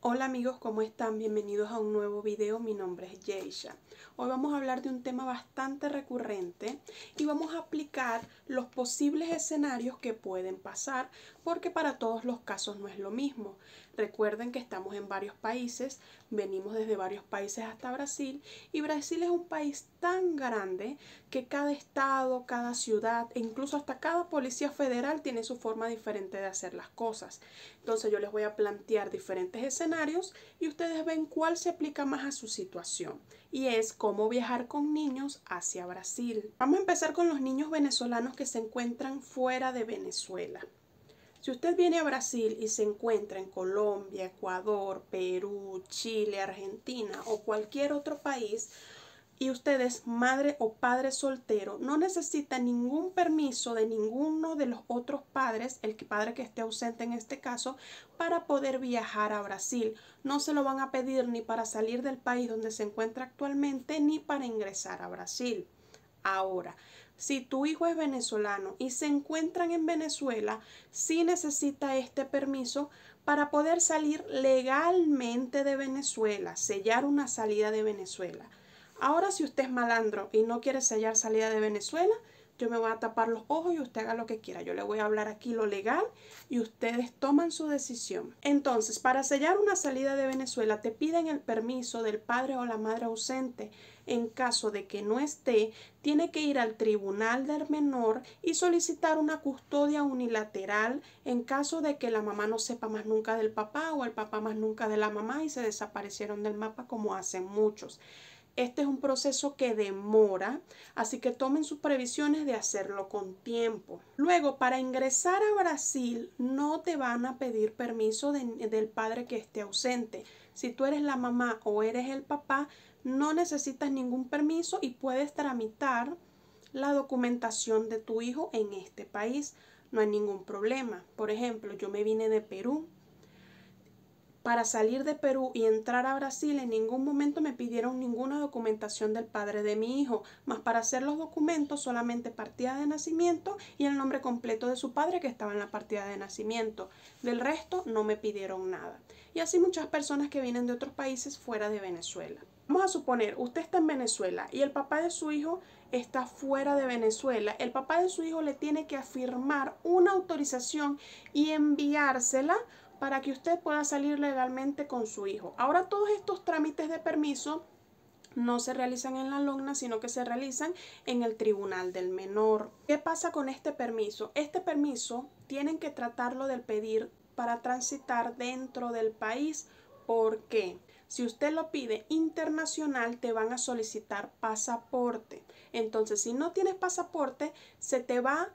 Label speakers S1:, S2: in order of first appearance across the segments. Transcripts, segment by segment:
S1: Hola amigos, ¿cómo están? Bienvenidos a un nuevo video. Mi nombre es Yeisha. Hoy vamos a hablar de un tema bastante recurrente y vamos a aplicar los posibles escenarios que pueden pasar porque para todos los casos no es lo mismo. Recuerden que estamos en varios países, venimos desde varios países hasta Brasil y Brasil es un país tan grande que cada estado, cada ciudad e incluso hasta cada policía federal tiene su forma diferente de hacer las cosas. Entonces yo les voy a plantear diferentes escenarios y ustedes ven cuál se aplica más a su situación y es cómo viajar con niños hacia Brasil. Vamos a empezar con los niños venezolanos que se encuentran fuera de Venezuela. Si usted viene a Brasil y se encuentra en Colombia, Ecuador, Perú, Chile, Argentina o cualquier otro país, y usted es madre o padre soltero, no necesita ningún permiso de ninguno de los otros padres, el padre que esté ausente en este caso, para poder viajar a Brasil. No se lo van a pedir ni para salir del país donde se encuentra actualmente ni para ingresar a Brasil ahora. Si tu hijo es venezolano y se encuentran en Venezuela, sí necesita este permiso para poder salir legalmente de Venezuela, sellar una salida de Venezuela. Ahora si usted es malandro y no quiere sellar salida de Venezuela, yo me voy a tapar los ojos y usted haga lo que quiera. Yo le voy a hablar aquí lo legal y ustedes toman su decisión. Entonces, para sellar una salida de Venezuela te piden el permiso del padre o la madre ausente en caso de que no esté, tiene que ir al tribunal del menor y solicitar una custodia unilateral en caso de que la mamá no sepa más nunca del papá o el papá más nunca de la mamá y se desaparecieron del mapa como hacen muchos. Este es un proceso que demora, así que tomen sus previsiones de hacerlo con tiempo. Luego, para ingresar a Brasil, no te van a pedir permiso del padre que esté ausente. Si tú eres la mamá o eres el papá, no necesitas ningún permiso y puedes tramitar la documentación de tu hijo en este país. No hay ningún problema. Por ejemplo, yo me vine de Perú. Para salir de Perú y entrar a Brasil en ningún momento me pidieron ninguna documentación del padre de mi hijo, más para hacer los documentos solamente partida de nacimiento y el nombre completo de su padre que estaba en la partida de nacimiento. Del resto no me pidieron nada. Y así muchas personas que vienen de otros países fuera de Venezuela. Vamos a suponer, usted está en Venezuela y el papá de su hijo está fuera de Venezuela. El papá de su hijo le tiene que afirmar una autorización y enviársela para que usted pueda salir legalmente con su hijo. Ahora todos estos trámites de permiso no se realizan en la logna, sino que se realizan en el tribunal del menor. ¿Qué pasa con este permiso? Este permiso tienen que tratarlo del pedir para transitar dentro del país porque si usted lo pide internacional, te van a solicitar pasaporte. Entonces, si no tienes pasaporte, se te va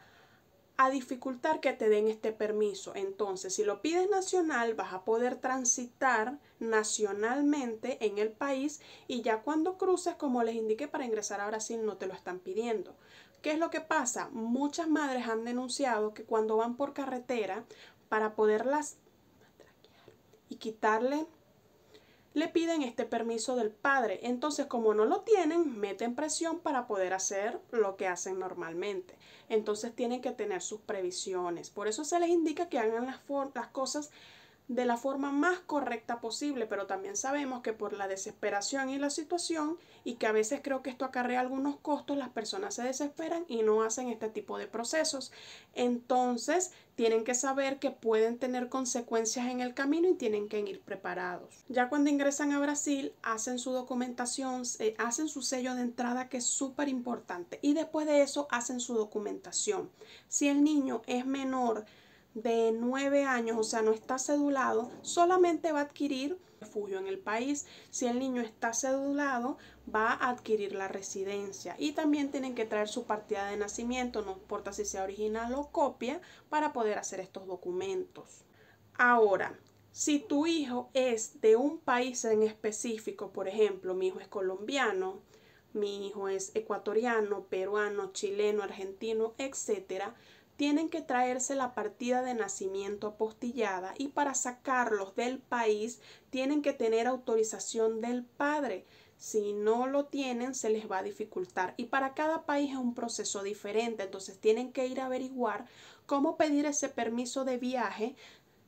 S1: a dificultar que te den este permiso. Entonces, si lo pides nacional, vas a poder transitar nacionalmente en el país y ya cuando cruces, como les indiqué, para ingresar a Brasil no te lo están pidiendo. ¿Qué es lo que pasa? Muchas madres han denunciado que cuando van por carretera para poderlas y quitarle le piden este permiso del padre. Entonces, como no lo tienen, meten presión para poder hacer lo que hacen normalmente. Entonces, tienen que tener sus previsiones. Por eso se les indica que hagan las, las cosas de la forma más correcta posible, pero también sabemos que por la desesperación y la situación, y que a veces creo que esto acarrea algunos costos, las personas se desesperan y no hacen este tipo de procesos. Entonces, tienen que saber que pueden tener consecuencias en el camino y tienen que ir preparados. Ya cuando ingresan a Brasil, hacen su documentación, eh, hacen su sello de entrada, que es súper importante, y después de eso hacen su documentación. Si el niño es menor, de 9 años, o sea, no está cedulado, solamente va a adquirir refugio en el país. Si el niño está cedulado, va a adquirir la residencia. Y también tienen que traer su partida de nacimiento, no importa si sea original o copia, para poder hacer estos documentos. Ahora, si tu hijo es de un país en específico, por ejemplo, mi hijo es colombiano, mi hijo es ecuatoriano, peruano, chileno, argentino, etcétera, tienen que traerse la partida de nacimiento apostillada y para sacarlos del país tienen que tener autorización del padre. Si no lo tienen, se les va a dificultar. Y para cada país es un proceso diferente. Entonces tienen que ir a averiguar cómo pedir ese permiso de viaje,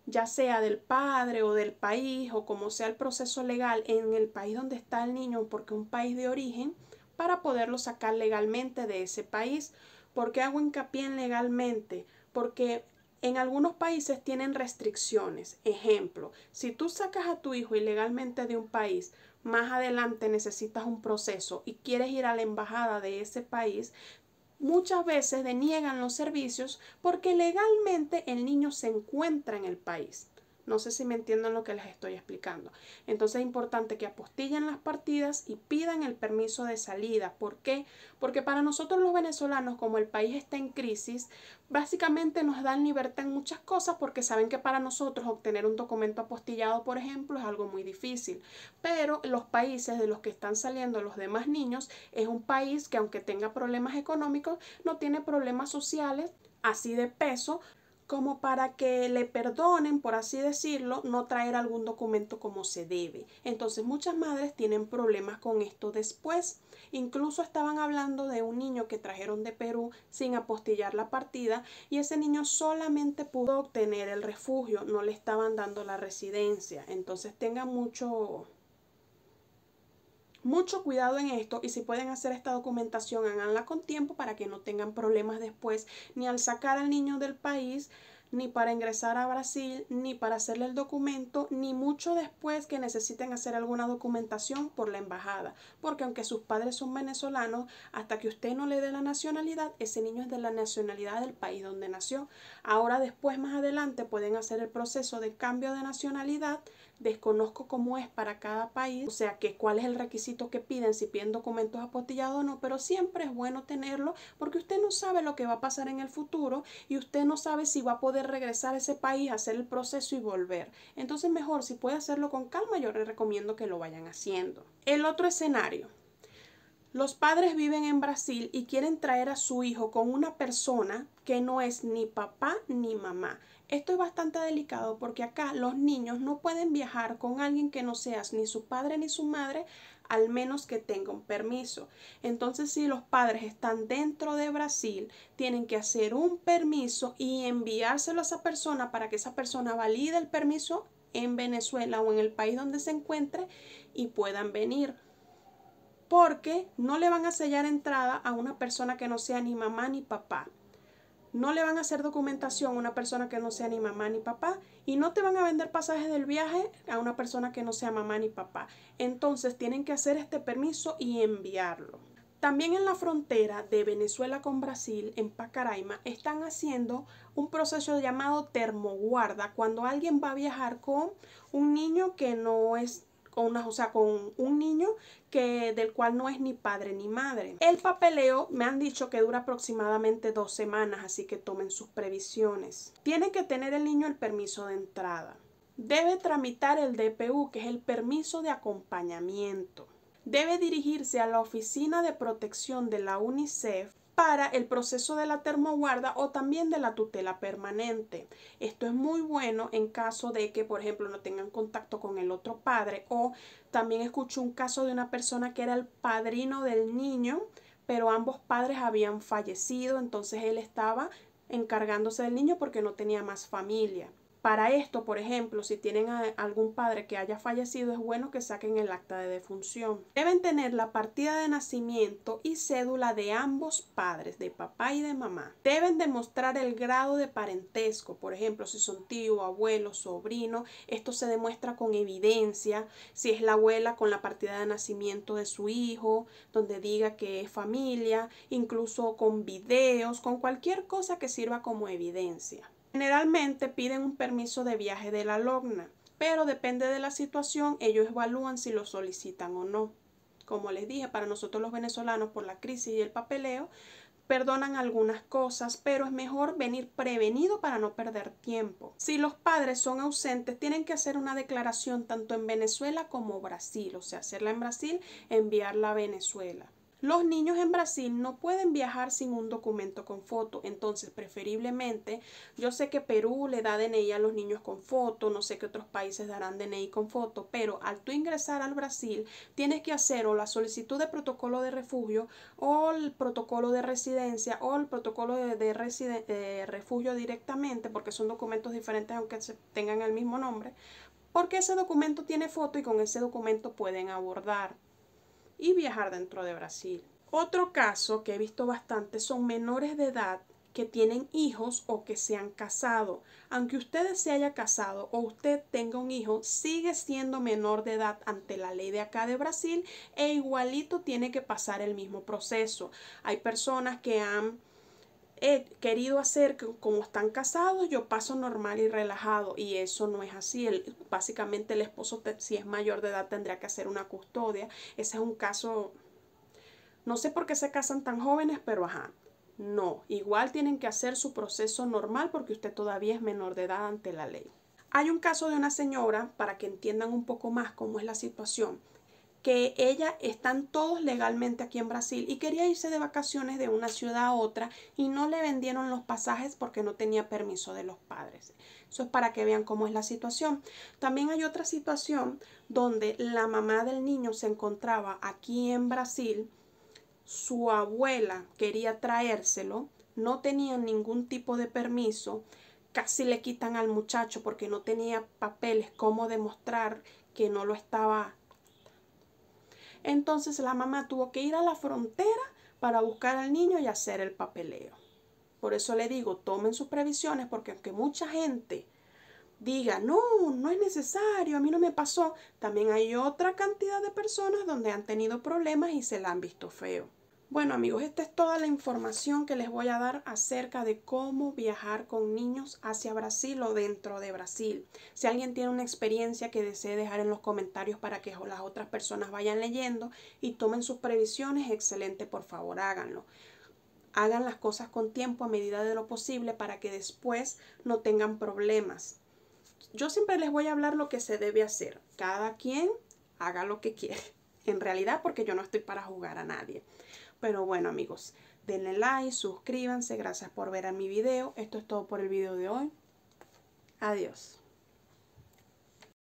S1: ya sea del padre o del país o como sea el proceso legal en el país donde está el niño, porque un país de origen, para poderlo sacar legalmente de ese país. ¿Por qué hago hincapié en legalmente? Porque en algunos países tienen restricciones. Ejemplo, si tú sacas a tu hijo ilegalmente de un país, más adelante necesitas un proceso y quieres ir a la embajada de ese país, muchas veces deniegan los servicios porque legalmente el niño se encuentra en el país. No sé si me entienden lo que les estoy explicando. Entonces es importante que apostillen las partidas y pidan el permiso de salida. ¿Por qué? Porque para nosotros los venezolanos, como el país está en crisis, básicamente nos dan libertad en muchas cosas porque saben que para nosotros obtener un documento apostillado, por ejemplo, es algo muy difícil. Pero los países de los que están saliendo los demás niños es un país que aunque tenga problemas económicos, no tiene problemas sociales así de peso como para que le perdonen, por así decirlo, no traer algún documento como se debe. Entonces muchas madres tienen problemas con esto después. Incluso estaban hablando de un niño que trajeron de Perú sin apostillar la partida y ese niño solamente pudo obtener el refugio, no le estaban dando la residencia. Entonces tenga mucho mucho cuidado en esto y si pueden hacer esta documentación, háganla con tiempo para que no tengan problemas después ni al sacar al niño del país ni para ingresar a Brasil, ni para hacerle el documento, ni mucho después que necesiten hacer alguna documentación por la embajada. Porque aunque sus padres son venezolanos, hasta que usted no le dé la nacionalidad, ese niño es de la nacionalidad del país donde nació. Ahora después, más adelante, pueden hacer el proceso de cambio de nacionalidad desconozco cómo es para cada país, o sea, que cuál es el requisito que piden, si piden documentos apostillados o no, pero siempre es bueno tenerlo porque usted no sabe lo que va a pasar en el futuro y usted no sabe si va a poder regresar a ese país, hacer el proceso y volver. Entonces, mejor, si puede hacerlo con calma, yo les recomiendo que lo vayan haciendo. El otro escenario. Los padres viven en Brasil y quieren traer a su hijo con una persona que no es ni papá ni mamá. Esto es bastante delicado porque acá los niños no pueden viajar con alguien que no seas ni su padre ni su madre al menos que tenga un permiso. Entonces, si los padres están dentro de Brasil, tienen que hacer un permiso y enviárselo a esa persona para que esa persona valide el permiso en Venezuela o en el país donde se encuentre y puedan venir. Porque no le van a sellar entrada a una persona que no sea ni mamá ni papá. No le van a hacer documentación a una persona que no sea ni mamá ni papá y no te van a vender pasajes del viaje a una persona que no sea mamá ni papá. Entonces tienen que hacer este permiso y enviarlo. También en la frontera de Venezuela con Brasil, en Pacaraima, están haciendo un proceso llamado termoguarda, cuando alguien va a viajar con un niño que no es con una, o sea, con un niño que, del cual no es ni padre ni madre. El papeleo me han dicho que dura aproximadamente dos semanas, así que tomen sus previsiones. Tiene que tener el niño el permiso de entrada. Debe tramitar el DPU, que es el permiso de acompañamiento. Debe dirigirse a la Oficina de Protección de la UNICEF para el proceso de la termoguarda o también de la tutela permanente. Esto es muy bueno en caso de que, por ejemplo, no tengan contacto con el otro padre o también escucho un caso de una persona que era el padrino del niño, pero ambos padres habían fallecido, entonces él estaba encargándose del niño porque no tenía más familia. Para esto, por ejemplo, si tienen algún padre que haya fallecido, es bueno que saquen el acta de defunción. Deben tener la partida de nacimiento y cédula de ambos padres, de papá y de mamá. Deben demostrar el grado de parentesco, por ejemplo, si son tío, abuelo, sobrino. Esto se demuestra con evidencia. Si es la abuela, con la partida de nacimiento de su hijo, donde diga que es familia, incluso con videos, con cualquier cosa que sirva como evidencia. Generalmente piden un permiso de viaje de la LOGNA, pero depende de la situación, ellos evalúan si lo solicitan o no. Como les dije, para nosotros los venezolanos, por la crisis y el papeleo, perdonan algunas cosas, pero es mejor venir prevenido para no perder tiempo. Si los padres son ausentes, tienen que hacer una declaración tanto en Venezuela como Brasil, o sea, hacerla en Brasil, enviarla a Venezuela. Los niños en Brasil no pueden viajar sin un documento con foto, entonces preferiblemente yo sé que Perú le da DNI a los niños con foto, no sé qué otros países darán DNI con foto, pero al tú ingresar al Brasil tienes que hacer o la solicitud de protocolo de refugio o el protocolo de residencia o el protocolo de, de refugio directamente porque son documentos diferentes aunque tengan el mismo nombre porque ese documento tiene foto y con ese documento pueden abordar y viajar dentro de Brasil. Otro caso que he visto bastante son menores de edad que tienen hijos o que se han casado. Aunque usted se haya casado o usted tenga un hijo, sigue siendo menor de edad ante la ley de acá de Brasil e igualito tiene que pasar el mismo proceso. Hay personas que han he querido hacer que como están casados yo paso normal y relajado y eso no es así. básicamente el esposo si es mayor de edad tendría que hacer una custodia. Ese es un caso, no sé por qué se casan tan jóvenes, pero ajá. No, igual tienen que hacer su proceso normal porque usted todavía es menor de edad ante la ley. Hay un caso de una señora, para que entiendan un poco más cómo es la situación que ella están todos legalmente aquí en Brasil y quería irse de vacaciones de una ciudad a otra y no le vendieron los pasajes porque no tenía permiso de los padres. Eso es para que vean cómo es la situación. También hay otra situación donde la mamá del niño se encontraba aquí en Brasil, su abuela quería traérselo, no tenía ningún tipo de permiso, casi le quitan al muchacho porque no tenía papeles, cómo demostrar que no lo estaba entonces la mamá tuvo que ir a la frontera para buscar al niño y hacer el papeleo. Por eso le digo, tomen sus previsiones, porque aunque mucha gente diga, no, no es necesario, a mí no me pasó, también hay otra cantidad de personas donde han tenido problemas y se la han visto feo. Bueno amigos, esta es toda la información que les voy a dar acerca de cómo viajar con niños hacia Brasil o dentro de Brasil. Si alguien tiene una experiencia que desee dejar en los comentarios para que las otras personas vayan leyendo y tomen sus previsiones, excelente, por favor háganlo. Hagan las cosas con tiempo a medida de lo posible para que después no tengan problemas. Yo siempre les voy a hablar lo que se debe hacer. Cada quien haga lo que quiere. En realidad porque yo no estoy para jugar a nadie. Pero bueno amigos, denle like, suscríbanse, gracias por ver a mi video. Esto es todo por el video de hoy. Adiós.